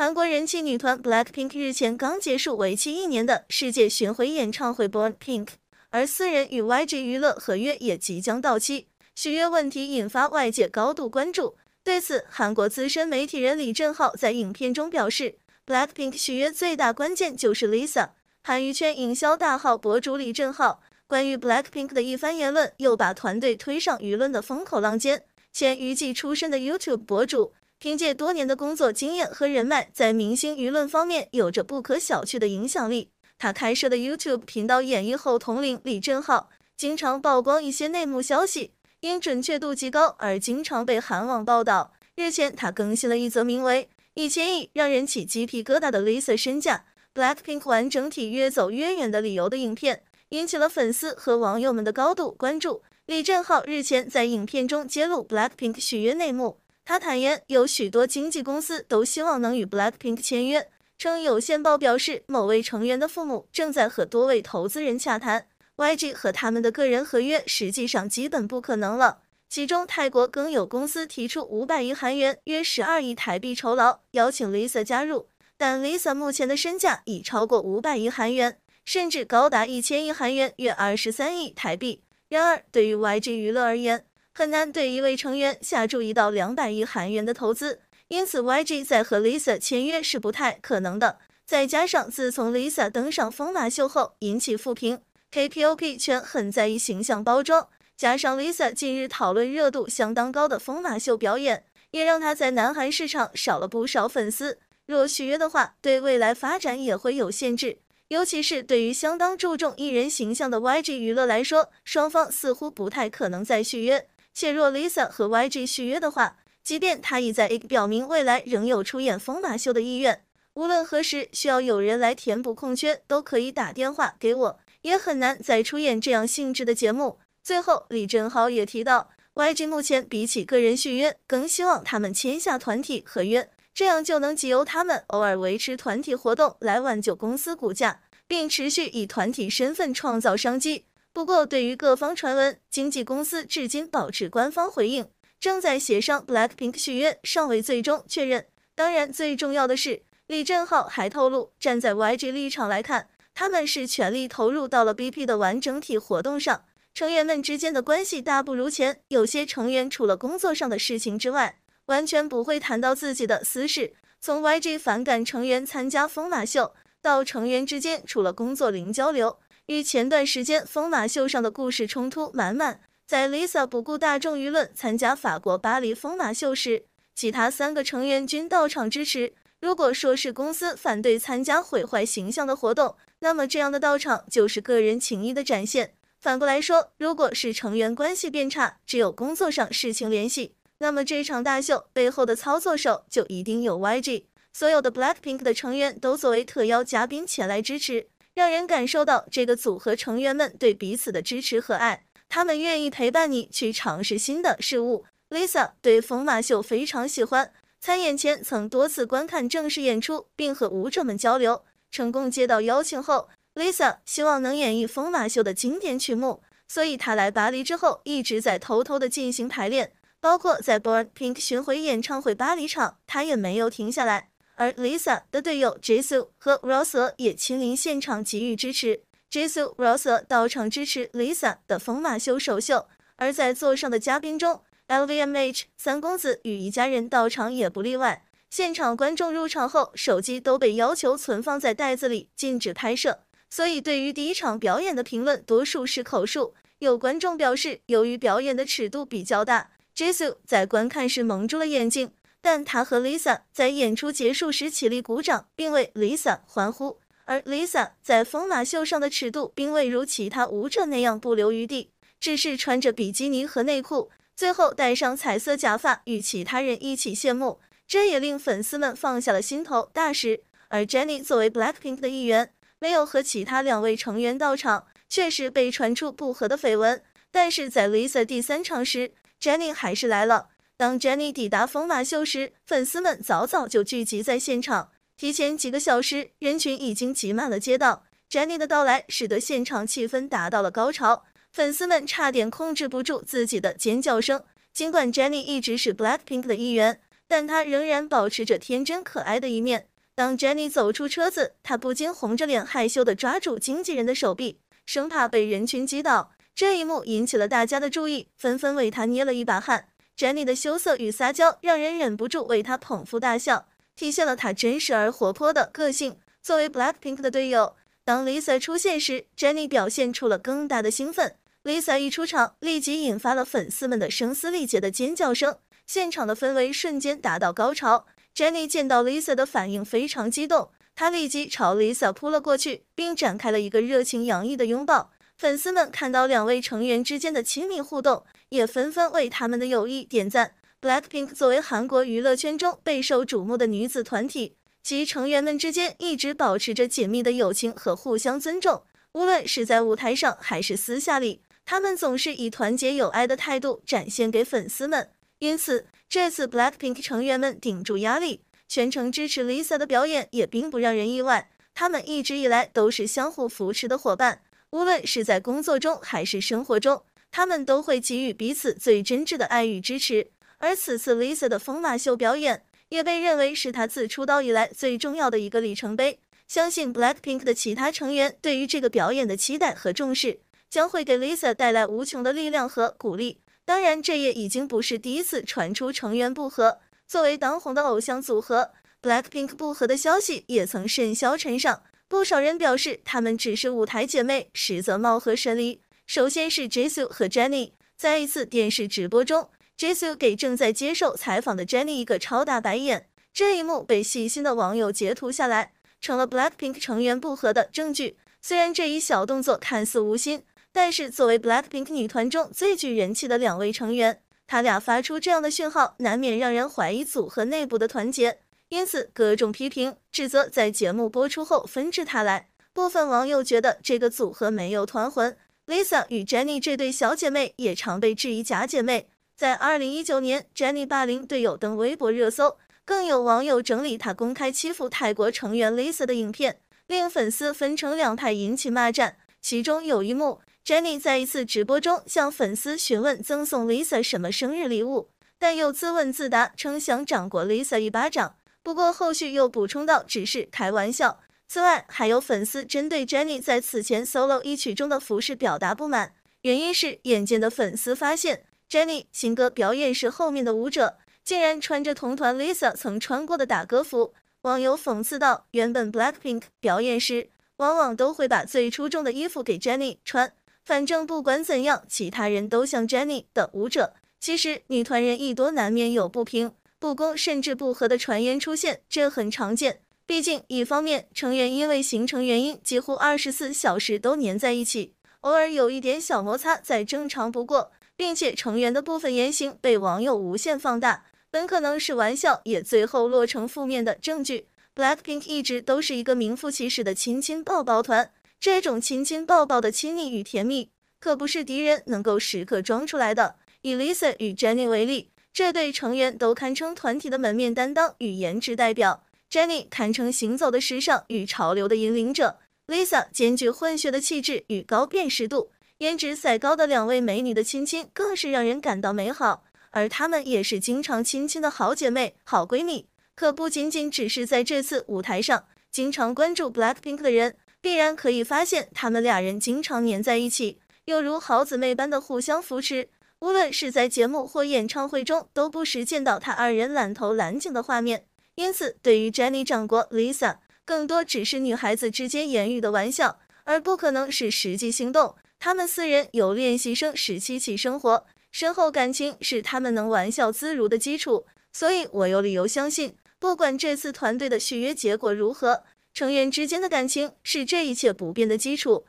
韩国人气女团 Blackpink 日前刚结束为期一年的世界巡回演唱会 Born Pink，而私人与 YG 娱乐合约也即将到期，续约问题引发外界高度关注。对此，韩国资深媒体人李振浩在影片中表示，Blackpink 续约最大关键就是 Lisa。韩娱圈营销大号博主李振浩关于 Blackpink 的一番言论，又把团队推上舆论的风口浪尖。前娱记出身的 YouTube 博主。凭借多年的工作经验和人脉，在明星舆论方面有着不可小觑的影响力。他开设的 YouTube 频道“演绎后统领”李振浩，经常曝光一些内幕消息，因准确度极高而经常被韩网报道。日前，他更新了一则名为《一千亿让人起鸡皮疙瘩的 Lisa 身价》《Black Pink 完整体越走越远的理由》的影片，引起了粉丝和网友们的高度关注。李振浩日前在影片中揭露 Black Pink 续约内幕。他坦言，有许多经纪公司都希望能与 Blackpink 签约，称有线报表示某位成员的父母正在和多位投资人洽谈，YG 和他们的个人合约实际上基本不可能了。其中，泰国更有公司提出五百亿韩元（约十二亿台币）酬劳邀请 Lisa 加入，但 Lisa 目前的身价已超过五百亿韩元，甚至高达一千亿韩元（约二十三亿台币）。然而，对于 YG 娱乐而言，很难对一位成员下注一到两百亿韩元的投资，因此 YG 在和 Lisa 签约是不太可能的。再加上自从 Lisa 登上疯马秀后引起负评，KPOP 圈很在意形象包装，加上 Lisa 近日讨论热度相当高的疯马秀表演，也让她在南韩市场少了不少粉丝。若续约的话，对未来发展也会有限制，尤其是对于相当注重艺人形象的 YG 娱乐来说，双方似乎不太可能再续约。且若 Lisa 和 YG 续约的话，即便她已在 IG 表明未来仍有出演《疯马秀》的意愿，无论何时需要有人来填补空缺，都可以打电话给我。也很难再出演这样性质的节目。最后，李正浩也提到，YG 目前比起个人续约，更希望他们签下团体合约，这样就能藉由他们偶尔维持团体活动来挽救公司股价，并持续以团体身份创造商机。不过，对于各方传闻，经纪公司至今保持官方回应，正在协商 Blackpink 续约，尚未最终确认。当然，最重要的是，李振浩还透露，站在 YG 立场来看，他们是全力投入到了 BP 的完整体活动上，成员们之间的关系大不如前，有些成员除了工作上的事情之外，完全不会谈到自己的私事。从 YG 反感成员参加疯马秀，到成员之间除了工作零交流。与前段时间疯马秀上的故事冲突满满。在 Lisa 不顾大众舆论参加法国巴黎疯马秀时，其他三个成员均到场支持。如果说是公司反对参加毁坏形象的活动，那么这样的到场就是个人情谊的展现。反过来说，如果是成员关系变差，只有工作上事情联系，那么这场大秀背后的操作手就一定有 YG。所有的 Blackpink 的成员都作为特邀嘉宾前来支持。让人感受到这个组合成员们对彼此的支持和爱，他们愿意陪伴你去尝试新的事物。Lisa 对风马秀非常喜欢，参演前曾多次观看正式演出，并和舞者们交流。成功接到邀请后，Lisa 希望能演绎风马秀的经典曲目，所以她来巴黎之后一直在偷偷的进行排练，包括在 Born Pink 巡回演唱会巴黎场，她也没有停下来。而 Lisa 的队友 Jisoo 和 Rosé 也亲临现场给予支持。Jisoo、Rosé 到场支持 Lisa 的《疯马秀》首秀。而在座上的嘉宾中，LVMH 三公子与一家人到场也不例外。现场观众入场后，手机都被要求存放在袋子里，禁止拍摄。所以，对于第一场表演的评论，多数是口述。有观众表示，由于表演的尺度比较大，Jisoo 在观看时蒙住了眼睛。但他和 Lisa 在演出结束时起立鼓掌，并为 Lisa 欢呼。而 Lisa 在疯马秀上的尺度并未如其他舞者那样不留余地，只是穿着比基尼和内裤，最后戴上彩色假发与其他人一起谢幕，这也令粉丝们放下了心头大石。而 Jennie 作为 Blackpink 的一员，没有和其他两位成员到场，确实被传出不和的绯闻。但是在 Lisa 第三场时，Jennie 还是来了。当 Jenny 抵达疯马秀时，粉丝们早早就聚集在现场。提前几个小时，人群已经挤满了街道。Jenny 的到来使得现场气氛达到了高潮，粉丝们差点控制不住自己的尖叫声。尽管 Jenny 一直是 Blackpink 的一员，但她仍然保持着天真可爱的一面。当 Jenny 走出车子，她不禁红着脸，害羞的抓住经纪人的手臂，生怕被人群击倒。这一幕引起了大家的注意，纷纷为她捏了一把汗。Jennie 的羞涩与撒娇让人忍不住为她捧腹大笑，体现了她真实而活泼的个性。作为 BLACKPINK 的队友，当 Lisa 出现时，Jennie 表现出了更大的兴奋。Lisa 一出场，立即引发了粉丝们的声嘶力竭的尖叫声，现场的氛围瞬间达到高潮。Jennie 见到 Lisa 的反应非常激动，她立即朝 Lisa 扑了过去，并展开了一个热情洋溢的拥抱。粉丝们看到两位成员之间的亲密互动，也纷纷为他们的友谊点赞。Blackpink 作为韩国娱乐圈中备受瞩目的女子团体，其成员们之间一直保持着紧密的友情和互相尊重。无论是在舞台上还是私下里，他们总是以团结友爱的态度展现给粉丝们。因此，这次 Blackpink 成员们顶住压力，全程支持 Lisa 的表演也并不让人意外。他们一直以来都是相互扶持的伙伴。无论是在工作中还是生活中，他们都会给予彼此最真挚的爱与支持。而此次 Lisa 的疯马秀表演也被认为是她自出道以来最重要的一个里程碑。相信 Blackpink 的其他成员对于这个表演的期待和重视，将会给 Lisa 带来无穷的力量和鼓励。当然，这也已经不是第一次传出成员不和。作为当红的偶像组合，Blackpink 不和的消息也曾甚嚣尘上。不少人表示，她们只是舞台姐妹，实则貌合神离。首先是 Jisoo 和 Jennie，在一次电视直播中，Jisoo 给正在接受采访的 Jennie 一个超大白眼，这一幕被细心的网友截图下来，成了 Blackpink 成员不和的证据。虽然这一小动作看似无心，但是作为 Blackpink 女团中最具人气的两位成员，他俩发出这样的讯号，难免让人怀疑组合内部的团结。因此，各种批评指责在节目播出后纷至沓来。部分网友觉得这个组合没有团魂，Lisa 与 Jennie 这对小姐妹也常被质疑假姐妹。在2019年，Jennie 霸凌队友登微博热搜，更有网友整理她公开欺负泰国成员 Lisa 的影片，令粉丝分成两派引起骂战。其中有一幕，Jennie 在一次直播中向粉丝询问赠送 Lisa 什么生日礼物，但又自问自答，称想掌过 Lisa 一巴掌。不过后续又补充到，只是开玩笑。此外，还有粉丝针对 JENNIE 在此前 solo 一曲中的服饰表达不满，原因是眼尖的粉丝发现，JENNIE 新歌表演时后面的舞者竟然穿着同团 Lisa 曾穿过的打歌服。网友讽刺道：“原本 BLACKPINK 表演时，往往都会把最出众的衣服给 JENNIE 穿，反正不管怎样，其他人都像 JENNIE 的舞者。其实女团人一多，难免有不平。不公甚至不和的传言出现，这很常见。毕竟，一方面成员因为行程原因几乎二十四小时都黏在一起，偶尔有一点小摩擦再正常不过。并且成员的部分言行被网友无限放大，本可能是玩笑，也最后落成负面的证据。Blackpink 一直都是一个名副其实的亲亲抱抱团，这种亲亲抱抱的亲昵与甜蜜，可不是敌人能够时刻装出来的。以 Lisa 与 Jennie 为例。这对成员都堪称团体的门面担当与颜值代表 j e n n y 堪称行走的时尚与潮流的引领者，Lisa 兼具混血的气质与高辨识度，颜值赛高的两位美女的亲亲更是让人感到美好。而她们也是经常亲亲的好姐妹、好闺蜜，可不仅仅只是在这次舞台上。经常关注 Blackpink 的人，必然可以发现她们俩人经常黏在一起，又如好姊妹般的互相扶持。无论是在节目或演唱会中，都不时见到他二人揽头揽颈的画面。因此，对于 Jennie 掌国 Lisa，更多只是女孩子之间言语的玩笑，而不可能是实际行动。他们四人有练习生时期起生活深厚感情，是他们能玩笑自如的基础。所以，我有理由相信，不管这次团队的续约结果如何，成员之间的感情是这一切不变的基础。